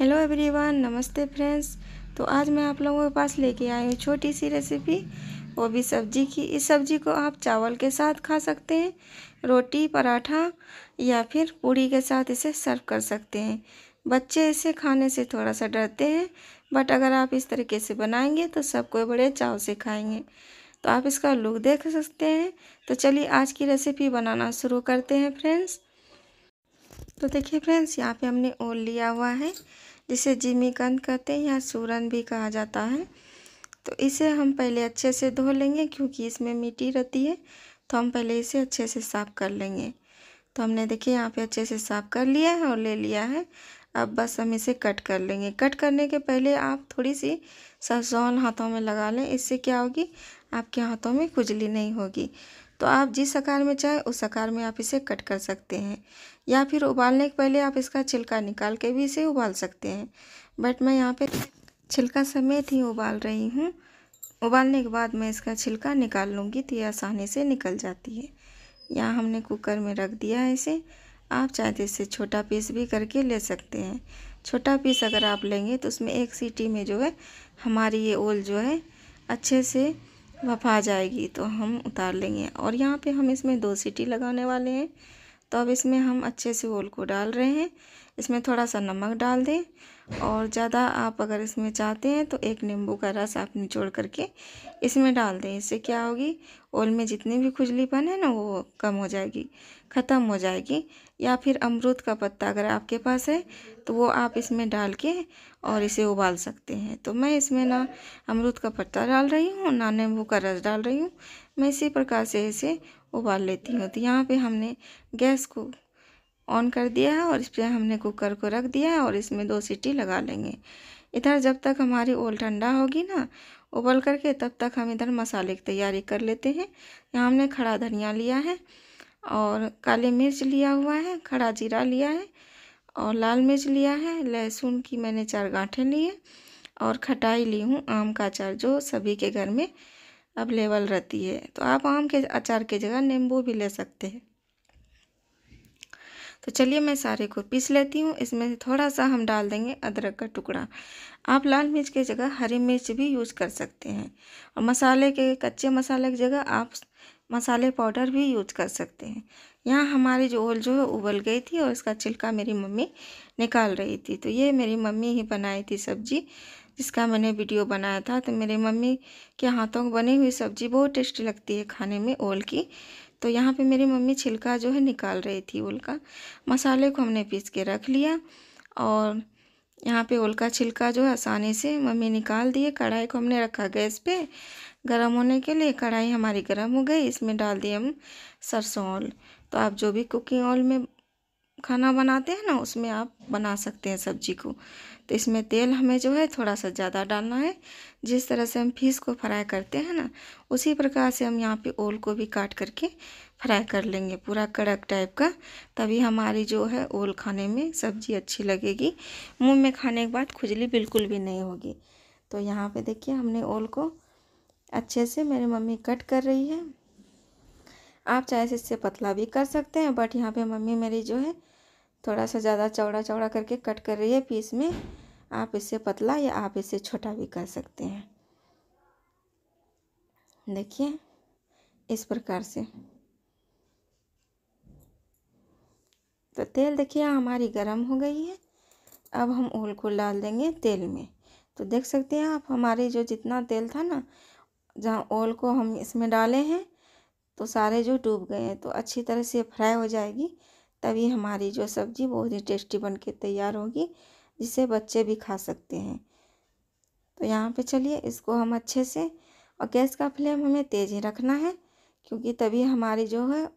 hello everyone नमस्ते friends तो आज मैं आप लोगों के पास लेके आई हूँ छोटी सी रेसिपी वो भी सब्जी की इस सब्जी को आप चावल के साथ खा सकते हैं रोटी पराठा या फिर पूड़ी के साथ इसे सर्व कर सकते हैं बच्चे इसे खाने से थोड़ा सा डरते हैं बट अगर आप इस तरीके से बनाएंगे तो सब कोई बड़े चाव से खाएंगे तो आप इसका लुक देख सकते हैं तो चलिए आज की रेसिपी बनाना शुरू करते हैं फ्रेंड्स तो देखिए फ्रेंड्स यहाँ पे हमने ओल लिया हुआ है जिसे जिमीकंद कहते हैं या सूरन भी कहा जाता है तो इसे हम पहले अच्छे से धो लेंगे क्योंकि इसमें मिट्टी रहती है तो हम पहले इसे अच्छे से साफ़ कर लेंगे तो हमने देखिए यहाँ पे अच्छे से साफ़ कर लिया है और ले लिया है अब बस हम इसे कट कर लेंगे कट करने के पहले आप थोड़ी सी सरसौन हाथों में लगा लें इससे क्या होगी आपके हाथों में खुजली नहीं होगी तो आप जिस आकार में चाहें उस आकार में आप इसे कट कर सकते हैं या फिर उबालने के पहले आप इसका छिलका निकाल के भी इसे उबाल सकते हैं बट मैं यहाँ पे छिलका समेत ही उबाल रही हूँ उबालने के बाद मैं इसका छिलका निकाल लूँगी तो ये आसानी से निकल जाती है यहाँ हमने कुकर में रख दिया है इसे आप चाहे तो इसे छोटा पीस भी करके ले सकते हैं छोटा पीस अगर आप लेंगे तो उसमें एक सीटी में जो है हमारी ये ओल जो है अच्छे से वफ़ आ जाएगी तो हम उतार लेंगे और यहाँ पे हम इसमें दो सीटी लगाने वाले हैं तो अब इसमें हम अच्छे से ओल को डाल रहे हैं इसमें थोड़ा सा नमक डाल दें और ज़्यादा आप अगर इसमें चाहते हैं तो एक नींबू का रस आप निचोड़ करके इसमें डाल दें इससे क्या होगी ओल में जितनी भी खुजलीपन है ना वो कम हो जाएगी ख़त्म हो जाएगी या फिर अमरूद का पत्ता अगर आपके पास है तो वो आप इसमें डाल के और इसे उबाल सकते हैं तो मैं इसमें ना अमरूद का पत्ता डाल रही हूँ ना नींबू का रस डाल रही हूँ मैं इसी प्रकार से इसे उबाल लेती हूँ तो यहाँ पर हमने गैस को ऑन कर दिया है और इस पर हमने कुकर को रख दिया है और इसमें दो सीटी लगा लेंगे इधर जब तक हमारी ओल ठंडा होगी ना उबल करके तब तक हम इधर मसाले की तैयारी कर लेते हैं यहाँ हमने खड़ा धनिया लिया है और काली मिर्च लिया हुआ है खड़ा जीरा लिया है और लाल मिर्च लिया है लहसुन की मैंने चार गांठे ली है और खटाई ली हूँ आम का अचार जो सभी के घर में अवेलेबल रहती है तो आप आम के अचार की जगह नींबू भी ले सकते हैं तो चलिए मैं सारे को पीस लेती हूँ इसमें थोड़ा सा हम डाल देंगे अदरक का टुकड़ा आप लाल मिर्च की जगह हरी मिर्च भी यूज़ कर सकते हैं और मसाले के कच्चे मसाले की जगह आप मसाले पाउडर भी यूज कर सकते हैं यहाँ हमारी जो ओल जो है उबल गई थी और इसका छिलका मेरी मम्मी निकाल रही थी तो ये मेरी मम्मी ही बनाई थी सब्जी जिसका मैंने वीडियो बनाया था तो मेरी मम्मी के हाथों बनी हुई सब्जी बहुत टेस्टी लगती है खाने में ओल की तो यहाँ पे मेरी मम्मी छिलका जो है निकाल रही थी उल्का मसाले को हमने पीस के रख लिया और यहाँ पे उल्का छिलका जो है आसानी से मम्मी निकाल दिए कढ़ाई को हमने रखा गैस पे गर्म होने के लिए कढ़ाई हमारी गर्म हो गई इसमें डाल दिए हम सरसों ऑयल तो आप जो भी कुकिंग ऑयल में खाना बनाते हैं ना उसमें आप बना सकते हैं सब्जी को तो इसमें तेल हमें जो है थोड़ा सा ज़्यादा डालना है जिस तरह से हम फीस को फ्राई करते हैं ना उसी प्रकार से हम यहाँ पे ओल को भी काट करके फ्राई कर लेंगे पूरा कड़क टाइप का तभी हमारी जो है ओल खाने में सब्जी अच्छी लगेगी मुंह में खाने के बाद खुजली बिल्कुल भी नहीं होगी तो यहाँ पर देखिए हमने ओल को अच्छे से मेरी मम्मी कट कर रही है आप चाहे इससे पतला भी कर सकते हैं बट यहाँ पे मम्मी मेरी जो है थोड़ा सा ज़्यादा चौड़ा चौड़ा करके कट कर रही है पीस में आप इससे पतला या आप इससे छोटा भी कर सकते हैं देखिए इस प्रकार से तो तेल देखिए हमारी गर्म हो गई है अब हम ओल को डाल देंगे तेल में तो देख सकते हैं आप हमारे जो जितना तेल था ना जहाँ ओल को हम इसमें डाले हैं तो सारे जो डूब गए हैं तो अच्छी तरह से फ्राई हो जाएगी तभी हमारी जो सब्ज़ी बहुत ही टेस्टी बन के तैयार होगी जिसे बच्चे भी खा सकते हैं तो यहाँ पे चलिए इसको हम अच्छे से और गैस का फ्लेम हमें तेज़ ही रखना है क्योंकि तभी हमारी जो है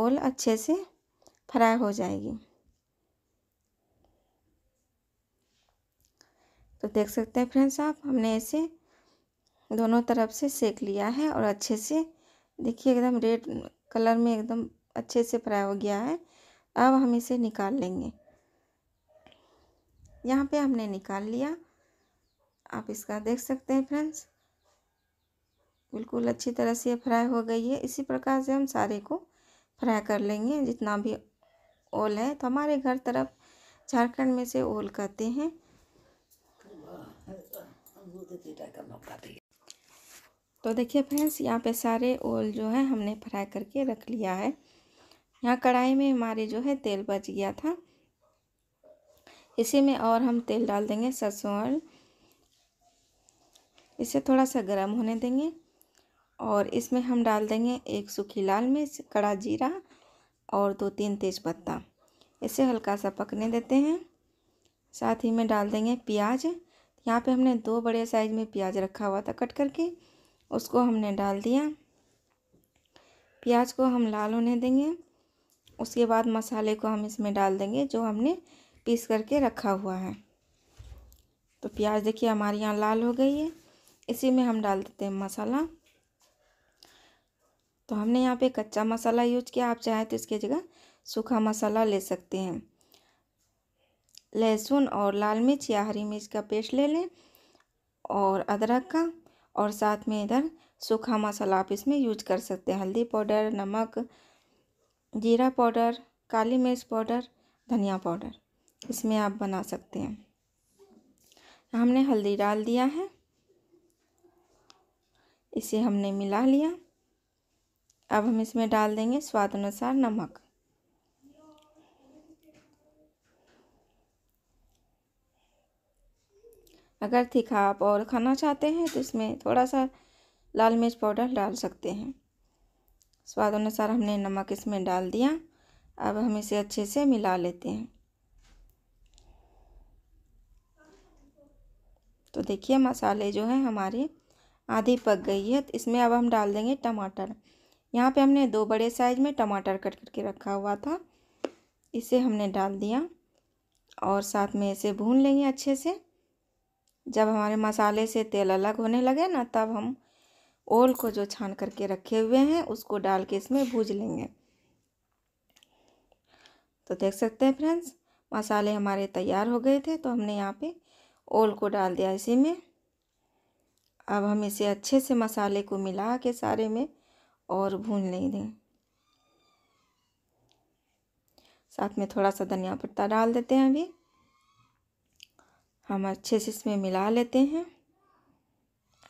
ओल अच्छे से फ्राई हो जाएगी तो देख सकते हैं फ्रेंड्स आप हमने इसे दोनों तरफ से सेक लिया है और अच्छे से देखिए एकदम रेड कलर में एकदम अच्छे से फ्राई हो गया है अब हम इसे निकाल लेंगे यहाँ पे हमने निकाल लिया आप इसका देख सकते हैं फ्रेंड्स बिल्कुल अच्छी तरह से फ्राई हो गई है इसी प्रकार से हम सारे को फ्राई कर लेंगे जितना भी ओल है तो हमारे घर तरफ झारखंड में से ओल कहते हैं तो देखिए फ्रेंड्स यहाँ पे सारे ओल जो है हमने फ्राई करके रख लिया है यहाँ कढ़ाई में हमारे जो है तेल बच गया था इसी में और हम तेल डाल देंगे सरसों और इसे थोड़ा सा गर्म होने देंगे और इसमें हम डाल देंगे एक सूखी लाल मिर्च कड़ा जीरा और दो तीन तेज पत्ता इसे हल्का सा पकने देते हैं साथ ही में डाल देंगे प्याज यहाँ पे हमने दो बड़े साइज में प्याज रखा हुआ था कट करके उसको हमने डाल दिया प्याज को हम लाल होने देंगे उसके बाद मसाले को हम इसमें डाल देंगे जो हमने पीस करके रखा हुआ है तो प्याज देखिए हमारे यहाँ लाल हो गई है इसी में हम डाल देते हैं मसाला तो हमने यहाँ पे कच्चा मसाला यूज किया आप चाहें तो इसकी जगह सूखा मसाला ले सकते हैं लहसुन और लाल मिर्च या हरी मिर्च का पेस्ट ले लें और अदरक का और साथ में इधर सूखा मसाला आप इसमें यूज कर सकते हैं हल्दी पाउडर नमक जीरा पाउडर काली मिर्च पाउडर धनिया पाउडर इसमें आप बना सकते हैं हमने हल्दी डाल दिया है इसे हमने मिला लिया अब हम इसमें डाल देंगे स्वाद अनुसार नमक अगर तीखा आप और खाना चाहते हैं तो इसमें थोड़ा सा लाल मिर्च पाउडर डाल सकते हैं स्वाद अनुसार हमने नमक इसमें डाल दिया अब हम इसे अच्छे से मिला लेते हैं तो देखिए मसाले जो हैं हमारे आधी पक गई है तो इसमें अब हम डाल देंगे टमाटर यहाँ पे हमने दो बड़े साइज में टमाटर कट करके रखा हुआ था इसे हमने डाल दिया और साथ में इसे भून लेंगे अच्छे से जब हमारे मसाले से तेल अलग होने लगे ना तब हम ओल को जो छान करके रखे हुए हैं उसको डाल के इसमें भूज लेंगे तो देख सकते हैं फ्रेंड्स मसाले हमारे तैयार हो गए थे तो हमने यहाँ पे ओल को डाल दिया इसी में अब हम इसे अच्छे से मसाले को मिला के सारे में और भून लेंगे साथ में थोड़ा सा धनिया पत्ता डाल देते हैं अभी हम अच्छे से इसमें मिला लेते हैं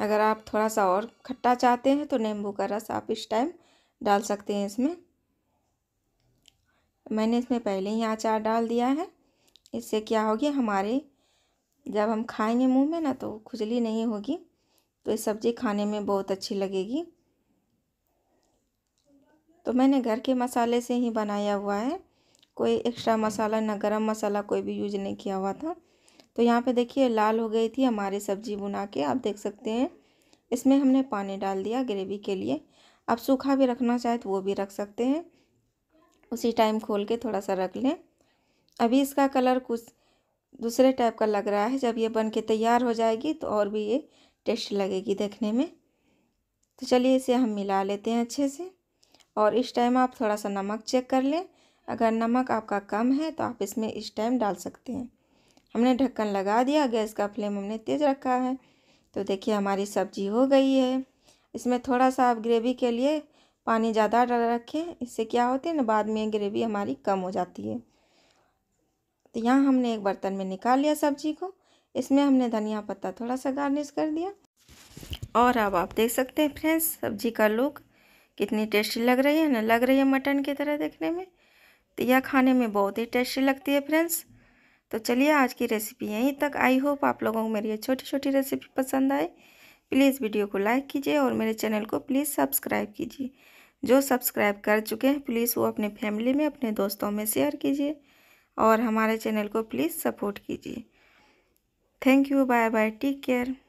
अगर आप थोड़ा सा और खट्टा चाहते हैं तो नींबू का रस आप इस टाइम डाल सकते हैं इसमें मैंने इसमें पहले ही अचार डाल दिया है इससे क्या होगी हमारे जब हम खाएंगे मुंह में ना तो खुजली नहीं होगी तो ये सब्ज़ी खाने में बहुत अच्छी लगेगी तो मैंने घर के मसाले से ही बनाया हुआ है कोई एक्स्ट्रा मसाला ना गरम मसाला कोई भी यूज नहीं किया हुआ था तो यहाँ पे देखिए लाल हो गई थी हमारी सब्ज़ी बुना के आप देख सकते हैं इसमें हमने पानी डाल दिया ग्रेवी के लिए आप सूखा भी रखना चाहे तो वो भी रख सकते हैं उसी टाइम खोल के थोड़ा सा रख लें अभी इसका कलर कुछ दूसरे टाइप का लग रहा है जब ये बन के तैयार हो जाएगी तो और भी ये टेस्ट लगेगी देखने में तो चलिए इसे हम मिला लेते हैं अच्छे से और इस टाइम आप थोड़ा सा नमक चेक कर लें अगर नमक आपका कम है तो आप इसमें इस टाइम डाल सकते हैं हमने ढक्कन लगा दिया गैस का फ्लेम हमने तेज़ रखा है तो देखिए हमारी सब्जी हो गई है इसमें थोड़ा सा आप ग्रेवी के लिए पानी ज़्यादा रखें इससे क्या होती है ना बाद में ग्रेवी हमारी कम हो जाती है तो यहाँ हमने एक बर्तन में निकाल लिया सब्जी को इसमें हमने धनिया पत्ता थोड़ा सा गार्निश कर दिया और अब आप देख सकते हैं फ्रेंड्स सब्जी का लुक कितनी टेस्टी लग रही है ना लग रही है मटन की तरह देखने में तो यह खाने में बहुत ही टेस्टी लगती है फ्रेंड्स तो चलिए आज की रेसिपी यहीं तक आई होप आप लोगों को मेरी ये छोटी छोटी रेसिपी पसंद आए प्लीज़ वीडियो को लाइक कीजिए और मेरे चैनल को प्लीज़ सब्सक्राइब कीजिए जो सब्सक्राइब कर चुके हैं प्लीज़ वो अपने फैमिली में अपने दोस्तों में शेयर कीजिए और हमारे चैनल को प्लीज़ सपोर्ट कीजिए thank you bye bye take care